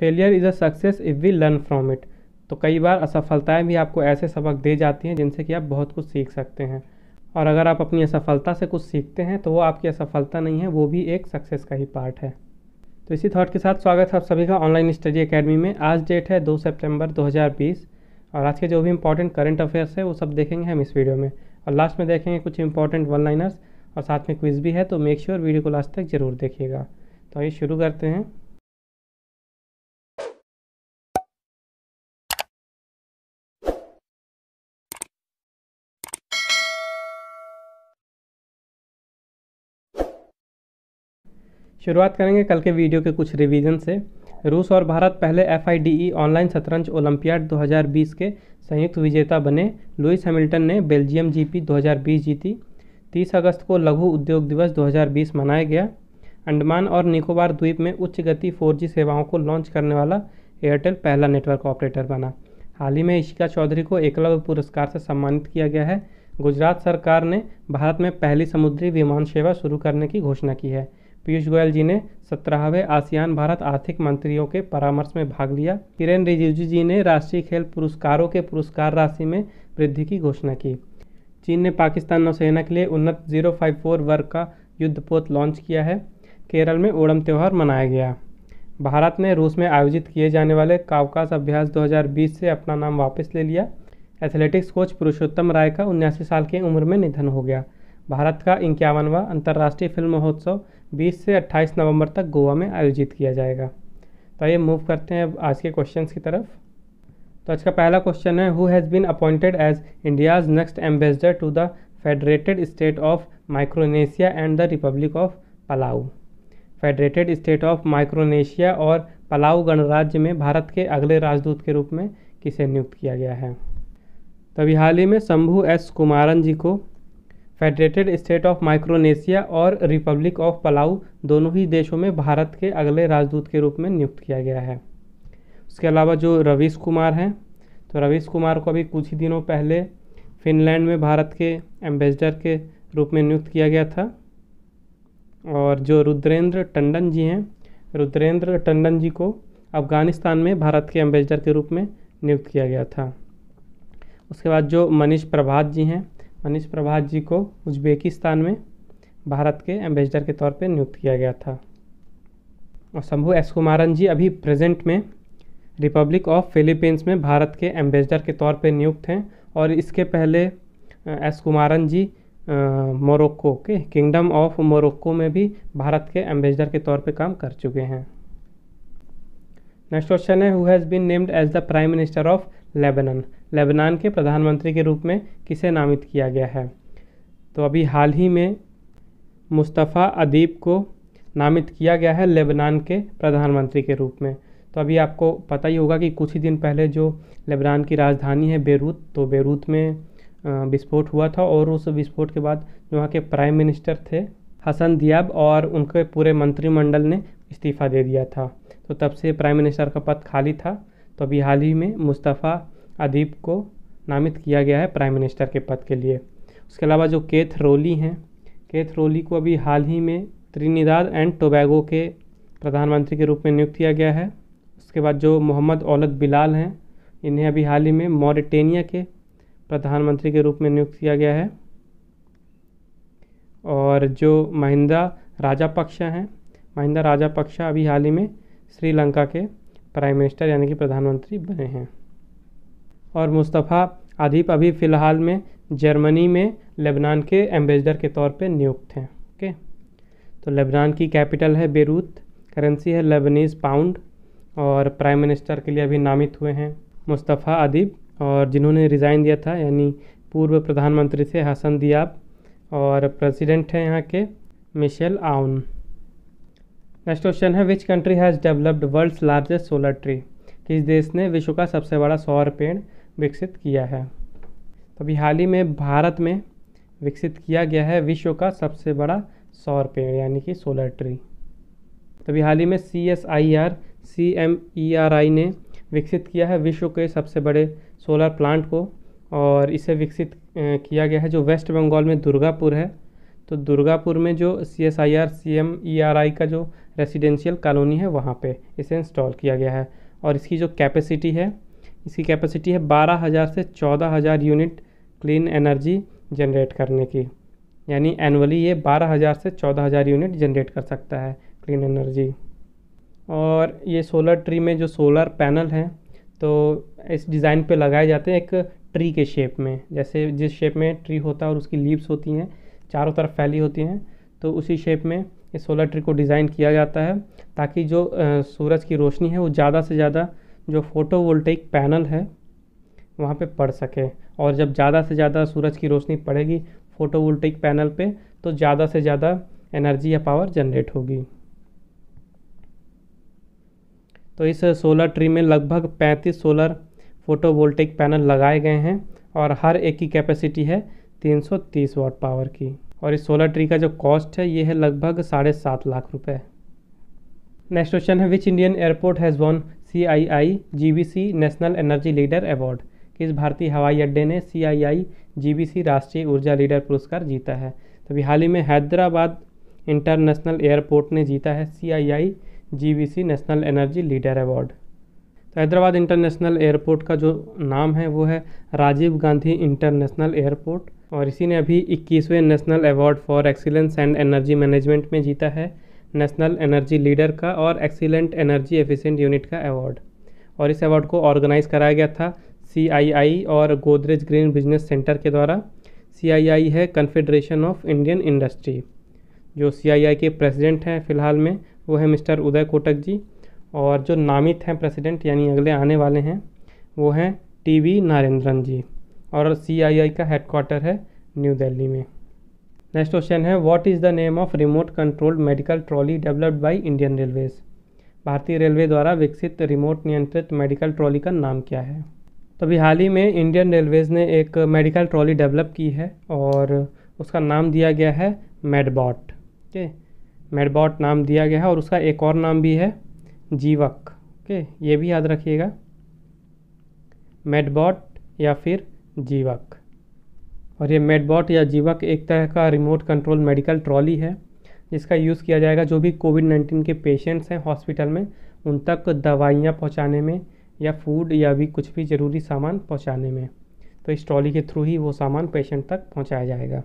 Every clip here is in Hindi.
failure is a success if we learn from it तो कई बार असफलताएं भी आपको ऐसे सबक दे जाती हैं जिनसे कि आप बहुत कुछ सीख सकते हैं और अगर आप अपनी असफलता से कुछ सीखते हैं तो वो आपकी असफलता नहीं है वो भी एक सक्सेस का ही पार्ट है तो इसी थॉट के साथ स्वागत है आप सभी का ऑनलाइन स्टडी अकेडमी में आज डेट है दो सेप्टेम्बर दो और आज के जो भी इंपॉर्टेंट करंट अफेयर्स है वो सब देखेंगे हम इस वीडियो में और लास्ट में देखेंगे कुछ इंपॉर्टेंट वन लाइनर्स और साथ में क्विज़ भी है तो मेक श्योर sure वीडियो को लास्ट तक ज़रूर देखिएगा तो ये शुरू करते हैं शुरुआत करेंगे कल के वीडियो के कुछ रिवीजन से रूस और भारत पहले एफ ऑनलाइन e शतरंज ओलंपियाड 2020 के संयुक्त विजेता बने लुइस हैमिल्टन ने बेल्जियम जीपी 2020 जीती 30 अगस्त को लघु उद्योग दिवस 2020 मनाया गया अंडमान और निकोबार द्वीप में उच्च गति 4G सेवाओं को लॉन्च करने वाला एयरटेल पहला नेटवर्क ऑपरेटर बना हाल ही में ईशिका चौधरी को एकलव्य पुरस्कार से सम्मानित किया गया है गुजरात सरकार ने भारत में पहली समुद्री विमान सेवा शुरू करने की घोषणा की है पीयूष गोयल जी ने सत्रहवें आसियान भारत आर्थिक मंत्रियों के परामर्श में भाग लिया किरेन रिजिजू जी ने राष्ट्रीय खेल पुरस्कारों के पुरस्कार राशि में वृद्धि की घोषणा की चीन ने पाकिस्तान नौसेना के लिए उन्नत जीरो फाइव फोर वर्ग का युद्धपोत लॉन्च किया है केरल में ओणम त्यौहार मनाया गया भारत ने रूस में आयोजित किए जाने वाले कावकास अभ्यास 2020 से अपना नाम वापस ले लिया एथलेटिक्स कोच पुरुषोत्तम राय का उन्यासी साल की उम्र में निधन हो गया भारत का इक्यावनवा अंतर्राष्ट्रीय फिल्म महोत्सव 20 से 28 नवंबर तक गोवा में आयोजित किया जाएगा तो आइए मूव करते हैं आज के क्वेश्चंस की तरफ तो आज का पहला क्वेश्चन है who has been appointed as India's next ambassador to the Federated State of Micronesia and the Republic of Palau Federated State of Micronesia और पलाऊ गणराज्य में भारत के अगले राजदूत के रूप में किसे नियुक्त किया गया है तभी तो हाल ही में शंभू एस कुमारन जी को फेडरेटेड स्टेट ऑफ माइक्रोनेशिया और रिपब्लिक ऑफ पलाऊ दोनों ही देशों में भारत के अगले राजदूत के रूप में नियुक्त किया गया है उसके अलावा जो रवीश कुमार हैं तो रवीश कुमार को अभी कुछ ही दिनों पहले फिनलैंड में भारत के एम्बेसडर के रूप में नियुक्त किया गया था और जो रुद्रेंद्र टंडन जी हैं रुद्रेंद्र टंडन जी को अफ़गानिस्तान में भारत के एम्बेसडर के रूप में नियुक्त किया गया था उसके बाद जो मनीष प्रभात जी हैं मनीष प्रभात जी को उज्बेकिस्तान में भारत के एम्बेसडर के तौर पे नियुक्त किया गया था और शंभु एस कुमारन जी अभी प्रेजेंट में रिपब्लिक ऑफ फिलीपींस में भारत के एम्बेसडर के तौर पे नियुक्त हैं और इसके पहले एस कुमारन जी मोरक्को के किंगडम ऑफ मोरक्को में भी भारत के एम्बेसडर के तौर पे काम कर चुके हैं नेक्स्ट क्वेश्चन है who has been named as the prime minister of Lebanon Lebanon के प्रधानमंत्री के रूप में किसे नामित किया गया है तो अभी हाल ही में मुस्तफ़ा अदीब को नामित किया गया है लेबनान के प्रधानमंत्री के रूप में तो अभी आपको पता ही होगा कि कुछ ही दिन पहले जो लेबनान की राजधानी है बेरूत तो बेरूत में विस्फोट हुआ था और उस विस्फोट के बाद जो वहाँ के प्राइम मिनिस्टर थे हसन दियाब और उनके पूरे मंत्रिमंडल ने इस्तीफ़ा दे दिया था तो तब से प्राइम मिनिस्टर का पद खाली था तो अभी हाल ही में मुस्तफ़ा अदीब को नामित किया गया है प्राइम मिनिस्टर के पद के लिए उसके अलावा जो केथ रोली हैं केथ रोली को अभी हाल ही में त्रिनिदाद एंड टोबैगो के प्रधानमंत्री के रूप में नियुक्त किया गया है उसके बाद जो मोहम्मद औलद बिलाल हैं इन्हें अभी हाल ही में मॉरिटेनिया के प्रधानमंत्री के रूप में नियुक्त किया गया है और जो महिंदा राजापक्षा हैं महिंदा राजापक्षा अभी हाल ही में श्रीलंका के प्राइम मिनिस्टर यानी कि प्रधानमंत्री बने हैं और मुस्तफ़ा आदिप अभी फ़िलहाल में जर्मनी में लेबनान के एम्बेसडर के तौर पे नियुक्त हैं ओके तो लेबनान की कैपिटल है बेरूत करेंसी है लेबनीज़ पाउंड और प्राइम मिनिस्टर के लिए अभी नामित हुए हैं मुस्तफ़ा अदीब और जिन्होंने रिज़ाइन दिया था यानी पूर्व प्रधानमंत्री थे हसन दियाब और प्रेसिडेंट हैं यहाँ के मिशेल आउन नेक्स्ट क्वेश्चन है which country has developed world's largest solar tree किस देश ने विश्व का सबसे बड़ा सौर पेड़ विकसित किया है तो अभी हाल ही में भारत में विकसित किया गया है विश्व का सबसे बड़ा सौर पेड़ यानी कि सोलर ट्री तो अभी हाल ही में C S I R C M E R I ने विकसित किया है विश्व के सबसे बड़े सोलर प्लांट को और इसे विकसित किया गया है जो वेस्ट बंगाल में दुर्गापुर है तो दुर्गापुर में जो C S I R C M E R I का जो रेसिडेंशियल कॉलोनी है वहाँ पे इसे इंस्टॉल किया गया है और इसकी जो कैपेसिटी है इसकी कैपेसिटी है बारह हज़ार से चौदह हज़ार यूनिट क्लीन एनर्जी जनरेट करने की यानी एनुअली ये बारह हज़ार से चौदह हज़ार यूनिट जनरेट कर सकता है क्लीन एनर्जी और ये सोलर ट्री में जो सोलर पैनल हैं तो इस डिज़ाइन पे लगाए जाते हैं एक ट्री के शेप में जैसे जिस शेप में ट्री होता है और उसकी लीव्स होती हैं चारों तरफ फैली होती हैं तो उसी शेप में इस सोलर ट्री को डिज़ाइन किया जाता है ताकि जो सूरज की रोशनी है वो ज़्यादा से ज़्यादा जो फोटोवोल्टेइक पैनल है वहाँ पे पड़ सके और जब ज़्यादा से ज़्यादा सूरज की रोशनी पड़ेगी फोटोवोल्टेइक पैनल पे तो ज़्यादा से ज़्यादा एनर्जी या पावर जनरेट होगी तो इस सोलर ट्री में लगभग 35 सोलर फोटोवोल्टेइक पैनल लगाए गए हैं और हर एक की कैपेसिटी है 330 वाट पावर की और इस सोलर ट्री का जो कॉस्ट है ये है लगभग साढ़े सात लाख रुपए नेक्स्ट क्वेश्चन है which Indian airport has won C I I G B C national energy leader award किस भारतीय हवाई अड्डे ने सी आई आई जी बी सी राष्ट्रीय ऊर्जा लीडर पुरस्कार जीता है तो अभी हाल ही में हैदराबाद इंटरनेशनल एयरपोर्ट ने जीता है C I I G B C national energy leader award तो हैदराबाद इंटरनेशनल एयरपोर्ट का जो नाम है वो है राजीव गांधी इंटरनेशनल एयरपोर्ट और इसी ने अभी इक्कीसवें national award for excellence and energy management में जीता है नेशनल एनर्जी लीडर का और एक्सीलेंट एनर्जी एफिशिएंट यूनिट का अवार्ड और इस अवार्ड को ऑर्गेनाइज कराया गया था सी और गोदरेज ग्रीन बिजनेस सेंटर के द्वारा सी है कन्फेडरेशन ऑफ इंडियन इंडस्ट्री जो सी के प्रेसिडेंट हैं फिलहाल में वो है मिस्टर उदय कोटक जी और जो नामित हैं प्रेसिडेंट यानी अगले आने वाले हैं वो हैं टी वी नारेंद्रन जी और सी का हेडक्वार्टर है न्यू दिल्ली में नेक्स्ट क्वेश्चन है what is the name of remote controlled medical trolley developed by Indian railways भारतीय रेलवे द्वारा विकसित रिमोट नियंत्रित मेडिकल ट्रॉली का नाम क्या है तो अभी हाल ही में इंडियन रेलवेज़ ने एक मेडिकल ट्रॉली डेवलप की है और उसका नाम दिया गया है मेडबॉट ठीक है मेडबॉट नाम दिया गया है और उसका एक और नाम भी है जीवक ओके ये भी याद रखिएगा मेडबॉट या फिर जीवक और ये मेडबॉट या जीवक एक तरह का रिमोट कंट्रोल मेडिकल ट्रॉली है जिसका यूज़ किया जाएगा जो भी कोविड नाइन्टीन के पेशेंट्स हैं हॉस्पिटल में उन तक दवाइयाँ पहुँचाने में या फूड या भी कुछ भी ज़रूरी सामान पहुँचाने में तो इस ट्रॉली के थ्रू ही वो सामान पेशेंट तक पहुँचाया जाएगा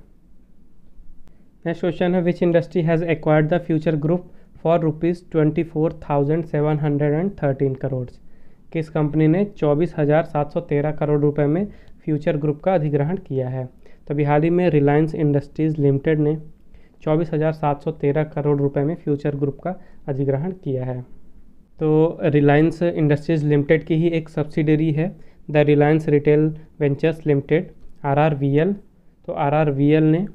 नेक्स्ट क्वेश्चन है which industry has acquired the future group for rupees twenty four thousand seven hundred and thirteen crore किस कंपनी ने चौबीस हज़ार सात सौ तेरह करोड़ रुपये में फ्यूचर ग्रुप का अधिग्रहण किया है तभी हाल ही में रिलायंस इंडस्ट्रीज़ लिमिटेड ने चौबीस हज़ार सात सौ तेरह करोड़ रुपए में फ्यूचर ग्रुप का अधिग्रहण किया है तो रिलायंस इंडस्ट्रीज़ लिमिटेड की ही एक सब्सिडरी है the Reliance retail ventures limited R तो आर ने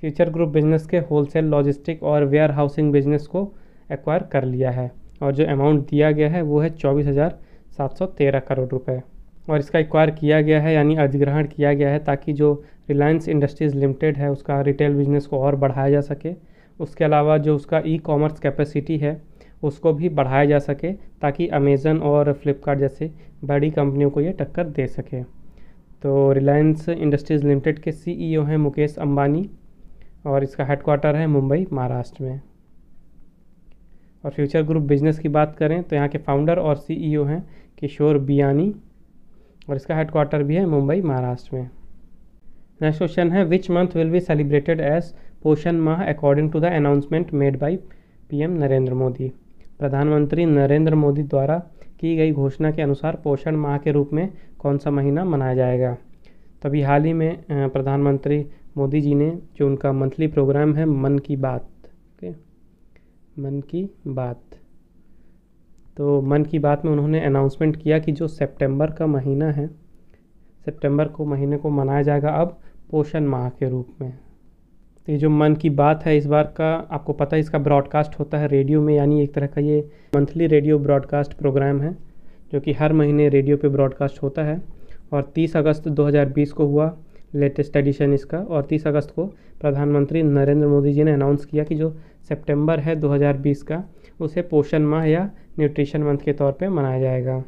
फ्यूचर ग्रुप बिजनेस के होलसेल लॉजिस्टिक और वेयर हाउसिंग बिजनेस को एक्वायर कर लिया है और जो अमाउंट दिया गया है वो है चौबीस हज़ार सात सौ तेरह करोड़ रुपये और इसका एक्वायर किया गया है यानी अधिग्रहण किया गया है ताकि जो रिलायंस इंडस्ट्रीज़ लिमिटेड है उसका रिटेल बिजनेस को और बढ़ाया जा सके उसके अलावा जो उसका ई कॉमर्स कैपेसिटी है उसको भी बढ़ाया जा सके ताकि अमेज़न और फ्लिपकार्ट जैसे बड़ी कंपनियों को ये टक्कर दे सके तो रिलायंस इंडस्ट्रीज़ लिमिटेड के सीईओ e हैं मुकेश अंबानी और इसका हेडक्वार्टर है मुंबई महाराष्ट्र में और फ्यूचर ग्रुप बिजनेस की बात करें तो यहाँ के फाउंडर और सीईओ e हैं किशोर बियानी और इसका हेडक्वार्टर भी है मुंबई महाराष्ट्र में नेक्स्ट क्वेश्चन है which month will be celebrated as Poshan Maah according to the announcement made by P Narendra Modi प्रधानमंत्री नरेंद्र मोदी द्वारा की गई घोषणा के अनुसार पोषण माह के रूप में कौन सा महीना मनाया जाएगा तभी हाल ही में प्रधानमंत्री मोदी जी ने जो उनका मंथली प्रोग्राम है मन की बात ओके मन की बात तो मन की बात में उन्होंने अनाउंसमेंट किया कि जो सितंबर का महीना है सितंबर को महीने को मनाया जाएगा अब पोषण माह के रूप में तो ये जो मन की बात है इस बार का आपको पता है इसका ब्रॉडकास्ट होता है रेडियो में यानी एक तरह का ये मंथली रेडियो ब्रॉडकास्ट प्रोग्राम है जो कि हर महीने रेडियो पे ब्रॉडकास्ट होता है और 30 अगस्त 2020 को हुआ लेटेस्ट एडिशन इसका और 30 अगस्त को प्रधानमंत्री नरेंद्र मोदी जी ने अनाउंस किया कि जो सितंबर है 2020 का उसे पोषण माह या न्यूट्रिशन मंथ के तौर पे मनाया जाएगा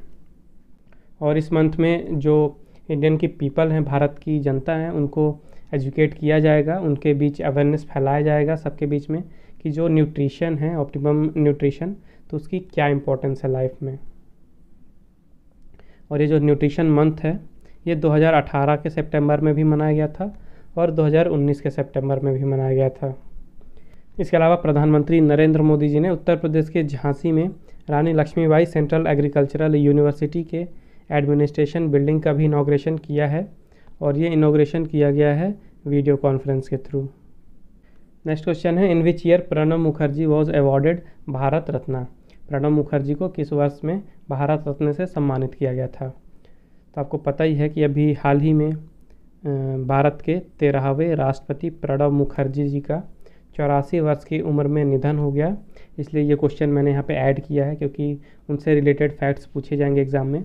और इस मंथ में जो इंडियन की पीपल हैं भारत की जनता है उनको एजुकेट किया जाएगा उनके बीच अवेयरनेस फैलाया जाएगा सबके बीच में कि जो न्यूट्रिशन है ऑप्टिमम न्यूट्रिशन तो उसकी क्या इम्पोर्टेंस है लाइफ में और ये जो न्यूट्रिशन मंथ है ये 2018 के सितंबर में भी मनाया गया था और 2019 के सितंबर में भी मनाया गया था इसके अलावा प्रधानमंत्री नरेंद्र मोदी जी ने उत्तर प्रदेश के झांसी में Rani Lakshmibai central agricultural university के एडमिनिस्ट्रेशन बिल्डिंग का भी इनाग्रेशन किया है और ये इनाग्रेशन किया गया है वीडियो कॉन्फ्रेंस के थ्रू नेक्स्ट क्वेश्चन है in which year Pranab Mukherjee was awarded Bharat Ratna Pranab Mukherjee को किस वर्ष में भारत रत्न से सम्मानित किया गया था तो आपको पता ही है कि अभी हाल ही में भारत के तेरहवें राष्ट्रपति प्रणब मुखर्जी जी का चौरासी वर्ष की उम्र में निधन हो गया इसलिए ये क्वेश्चन मैंने यहाँ पे ऐड किया है क्योंकि उनसे रिलेटेड फैक्ट्स पूछे जाएंगे एग्ज़ाम में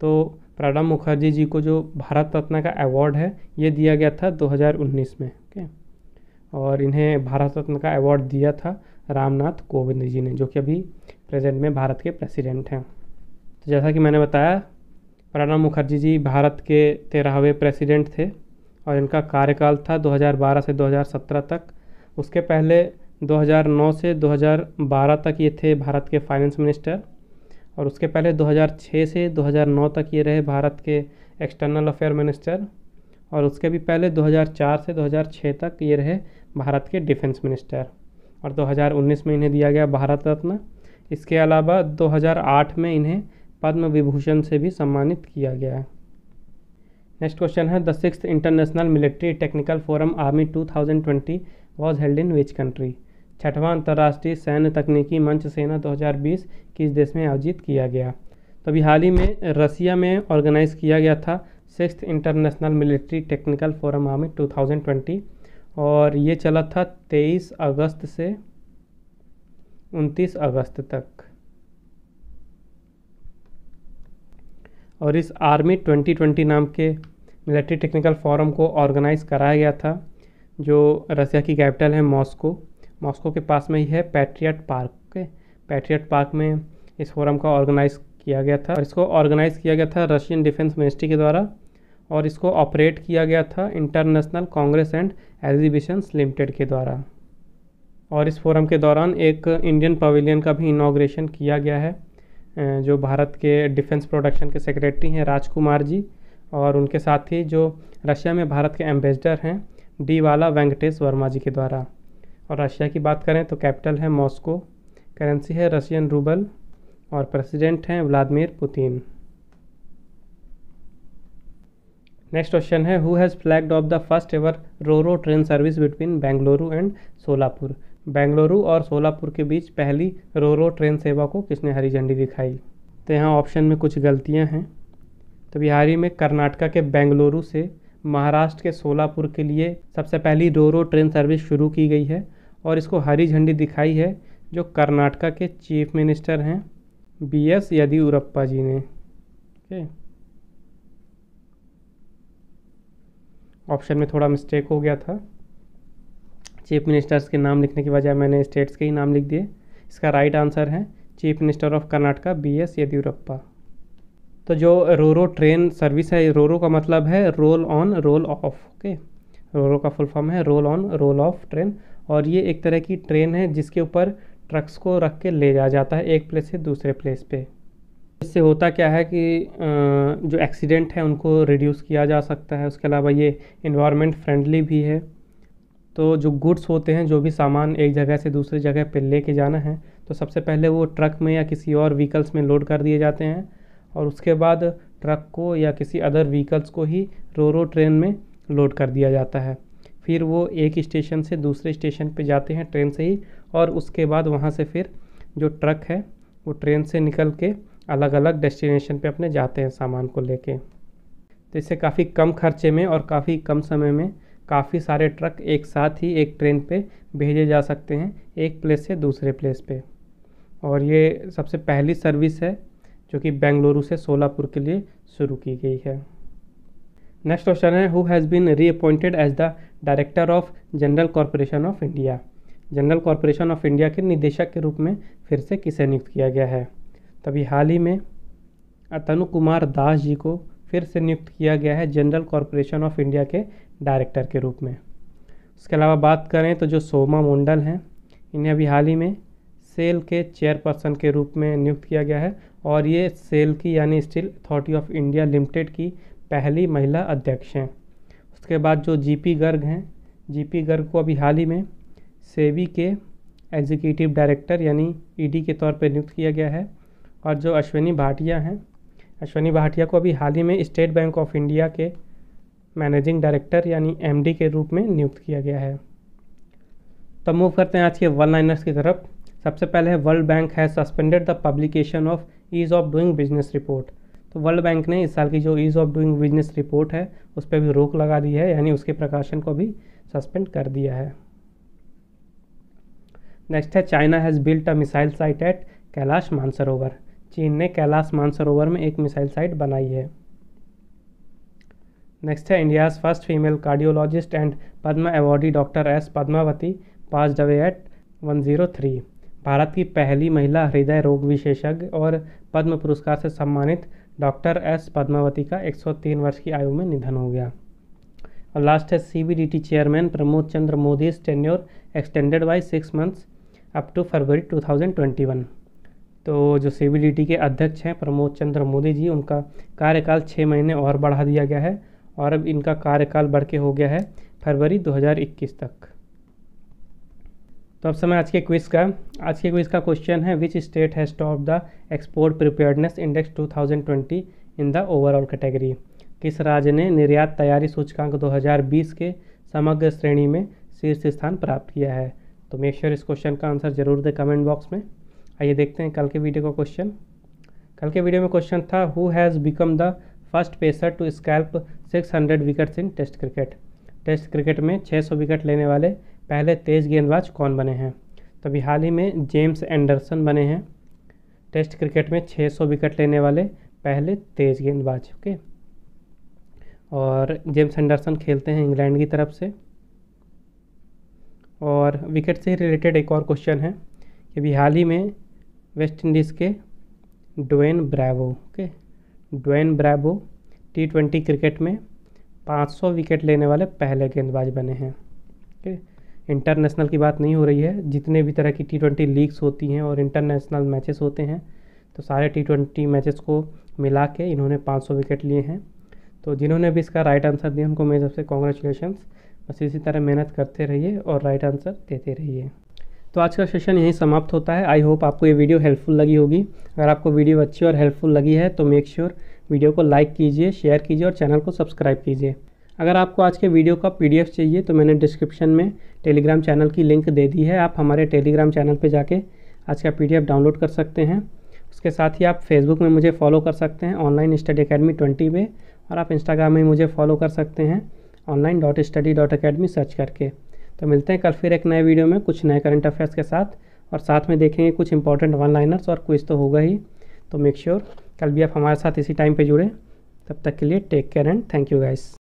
तो प्रणब मुखर्जी जी को जो भारत रत्न का अवार्ड है ये दिया गया था 2019 में ओके और इन्हें भारत रत्न का अवार्ड दिया था रामनाथ कोविंद जी ने जो कि अभी प्रेजेंट में भारत के प्रेसिडेंट हैं तो जैसा कि मैंने बताया प्रणब मुखर्जी जी भारत के तेरहवें प्रेसिडेंट थे और इनका कार्यकाल था 2012 से 2017 तक उसके पहले 2009 से 2012 तक ये थे भारत के फाइनेंस मिनिस्टर और उसके पहले 2006 से 2009 तक ये रहे भारत के एक्सटर्नल अफेयर मिनिस्टर और उसके भी पहले 2004 से 2006 तक ये रहे भारत के डिफेंस मिनिस्टर और 2019 में इन्हें दिया गया भारत रत्न इसके अलावा 2008 में इन्हें पद्म विभूषण से भी सम्मानित किया गया है नेक्स्ट क्वेश्चन है the six international military technical forum army 2020 was held in which country छठवां अंतर्राष्ट्रीय सैन्य तकनीकी मंच सेना 2020 किस देश में आयोजित किया गया तो अभी हाल ही में रसिया में ऑर्गेनाइज किया गया था six international military technical forum army 2020 और ये चला था 23 अगस्त से 29 अगस्त तक और इस आर्मी 2020 नाम के मिलिट्री टेक्निकल फोरम को ऑर्गेनाइज़ कराया गया था जो रसिया की कैपिटल है मॉस्को मॉस्को के पास में ही है पैट्रियट पार्क के पैट्रियट पार्क में इस फोरम का ऑर्गेनाइज किया गया था और इसको ऑर्गेनाइज किया गया था रशियन डिफेंस मिनिस्ट्री के द्वारा और इसको ऑपरेट किया गया था international congress and exhibitions limited के द्वारा और इस फोरम के दौरान एक इंडियन पवेलियन का भी इनाग्रेशन किया गया है जो भारत के डिफेंस प्रोडक्शन के सेक्रेटरी हैं राजकुमार जी और उनके साथ ही जो रशिया में भारत के एम्बेसडर हैं डी वाला वेंकटेश वर्मा जी के द्वारा और रशिया की बात करें तो कैपिटल है मॉस्को करेंसी है रशियन रूबल और प्रेसिडेंट हैं व्लादिमिर पुतिन नेक्स्ट क्वेश्चन है who has flagged off the first ever roro train service between Bengaluru and Solapur Bengaluru और सोलापुर के बीच पहली रोरो ट्रेन सेवा को किसने हरी झंडी दिखाई तो यहाँ ऑप्शन में कुछ गलतियाँ हैं तो बिहारी में कर्नाटका के बेंगलुरु से महाराष्ट्र के सोलापुर के लिए सबसे पहली रो रो ट्रेन सर्विस शुरू की गई है और इसको हरी झंडी दिखाई है जो कर्नाटका के चीफ मिनिस्टर हैं बी एस येदियुरप्पा जी ने ओके ऑप्शन में थोड़ा मिस्टेक हो गया था चीफ मिनिस्टर्स के नाम लिखने की बजाय मैंने स्टेट्स के ही नाम लिख दिए इसका राइट आंसर है chief minister of Karnataka B S Yediyurappa तो जो रोरो ट्रेन सर्विस है रोरो का मतलब है roll on roll off okay roro का फुल फॉर्म है roll on roll off train और ये एक तरह की ट्रेन है जिसके ऊपर ट्रक्स को रख के ले जाया जाता है एक प्लेस से दूसरे प्लेस पे इससे होता क्या है कि जो एक्सीडेंट है उनको रिड्यूस किया जा सकता है उसके अलावा ये इन्वायरमेंट फ्रेंडली भी है तो जो गुड्स होते हैं जो भी सामान एक जगह से दूसरी जगह पर ले जाना है तो सबसे पहले वो ट्रक में या किसी और व्हीकल्स में लोड कर दिए जाते हैं और उसके बाद ट्रक को या किसी अदर व्हीकल्स को ही रोरो ट्रेन में लोड कर दिया जाता है फिर वो एक स्टेशन से दूसरे स्टेशन पे जाते हैं ट्रेन से ही और उसके बाद वहाँ से फिर जो ट्रक है वो ट्रेन से निकल के अलग अलग डेस्टिनेशन पे अपने जाते हैं सामान को लेके तो इससे काफ़ी कम खर्चे में और काफ़ी कम समय में काफ़ी सारे ट्रक एक साथ ही एक ट्रेन पे भेजे जा सकते हैं एक प्लेस से दूसरे प्लेस पे और ये सबसे पहली सर्विस है जो कि बेंगलुरु से सोलापुर के लिए शुरू की गई है नेक्स्ट क्वेश्चन है who has been reappointed as the director of general corporation of India general corporation of India के निदेशक के रूप में फिर से किसे नियुक्त किया गया है तभी हाल ही में अतनु कुमार दास जी को फिर से नियुक्त किया गया है जनरल कॉरपोरेशन ऑफ इंडिया के डायरेक्टर के रूप में उसके अलावा बात करें तो जो सोमा मंडल हैं इन्हें अभी हाल ही में सेल के चेयरपर्सन के रूप में नियुक्त किया गया है और ये सेल की यानी steel authority of India limited की पहली महिला अध्यक्ष हैं उसके बाद जो जीपी गर्ग हैं जीपी गर्ग को अभी हाल ही में सेबी के एग्जीक्यूटिव डायरेक्टर यानी ईडी के तौर पर नियुक्त किया गया है और जो अश्विनी भाटिया हैं अश्विनी भाटिया को अभी हाल ही में स्टेट बैंक ऑफ इंडिया के मैनेजिंग डायरेक्टर यानी एम के रूप में नियुक्त किया गया है तो मूव करते हैं आज के वन लाइनर्स की तरफ सबसे पहले world bank has suspended the publication of ease of doing business report तो वर्ल्ड बैंक ने इस साल की जो ease of doing business report है उस पर भी रोक लगा दी है यानी उसके प्रकाशन को भी सस्पेंड कर दिया है नेक्स्ट है China has built a missile site at Kailash Mansarovar चीन ने कैलाश मानसरोवर में एक मिसाइल साइट बनाई है नेक्स्ट है India's first female cardiologist and Padma awardee doctor S Padmavathi passed away at one zero three भारत की पहली महिला हृदय रोग विशेषज्ञ और पद्म पुरस्कार से सम्मानित डॉक्टर एस पद्मावती का 103 वर्ष की आयु में निधन हो गया और लास्ट है T chairman Pramod Chandra Modi tenure extended by six months up to February 2021 तो जो टी के अध्यक्ष हैं प्रमोद चंद्र मोदी जी उनका कार्यकाल छः महीने और बढ़ा दिया गया है और अब इनका कार्यकाल बढ़ के हो गया है फरवरी 2021 तक तो अब समय आज के क्विज का आज के क्विज का क्वेश्चन है which state has top the export preparedness index 2020 in the overall category किस राज्य ने निर्यात तैयारी सूचकांक 2020 के समग्र श्रेणी में शीर्ष स्थान प्राप्त किया है तो मेक श्योर sure इस क्वेश्चन का आंसर जरूर दें कमेंट बॉक्स में आइए देखते हैं कल के वीडियो का क्वेश्चन कल के वीडियो में क्वेश्चन था who has become the first pacer to scalp six wickets in test cricket test cricket में छः विकेट लेने वाले पहले तेज़ गेंदबाज कौन बने हैं तो अभी हाल ही में जेम्स एंडरसन बने हैं टेस्ट क्रिकेट में 600 विकेट लेने वाले पहले तेज़ गेंदबाज ओके और जेम्स एंडरसन खेलते हैं इंग्लैंड की तरफ से और विकेट से रिलेटेड एक और क्वेश्चन है कि अभी हाल ही में वेस्ट इंडीज़ के Dwayne Bravo okay Dwayne Bravo T twenty cricket में 500 विकेट लेने वाले पहले गेंदबाज बने हैं ओके इंटरनेशनल की बात नहीं हो रही है जितने भी तरह की टी ट्वेंटी लीग्स होती हैं और इंटरनेशनल मैचेस होते हैं तो सारे टी ट्वेंटी मैचेस को मिला के इन्होंने 500 विकेट लिए हैं तो जिन्होंने भी इसका राइट आंसर दिया उनको मेरी सबसे कॉन्ग्रेचुलेशंस बस इसी तरह मेहनत करते रहिए और राइट आंसर देते रहिए तो आज का सेशन यहीं समाप्त होता है आई होप आपको ये वीडियो हेल्पफुल लगी होगी अगर आपको वीडियो अच्छी और हेल्पफुल लगी है तो मेक श्योर sure वीडियो को लाइक कीजिए शेयर कीजिए और चैनल को सब्सक्राइब कीजिए अगर आपको आज के वीडियो का पीडीएफ चाहिए तो मैंने डिस्क्रिप्शन में टेलीग्राम चैनल की लिंक दे दी है आप हमारे टेलीग्राम चैनल पर जाके आज का पीडीएफ डाउनलोड कर सकते हैं उसके साथ ही आप फेसबुक में मुझे फॉलो कर सकते हैं ऑनलाइन स्टडी अकेडमी ट्वेंटी पे और आप इंस्टाग्राम में मुझे फॉलो कर सकते हैं online dot study dot academy search करके तो मिलते हैं कल फिर एक नए वीडियो में कुछ नए करंट अफेयर्स के साथ और साथ में देखेंगे कुछ इंपॉर्टेंट वन लाइनर्स और क्विज तो होगा ही तो मेक श्योर sure, कल भी आप हमारे साथ इसी टाइम पे जुड़े तब तक के लिए take care and thank you guys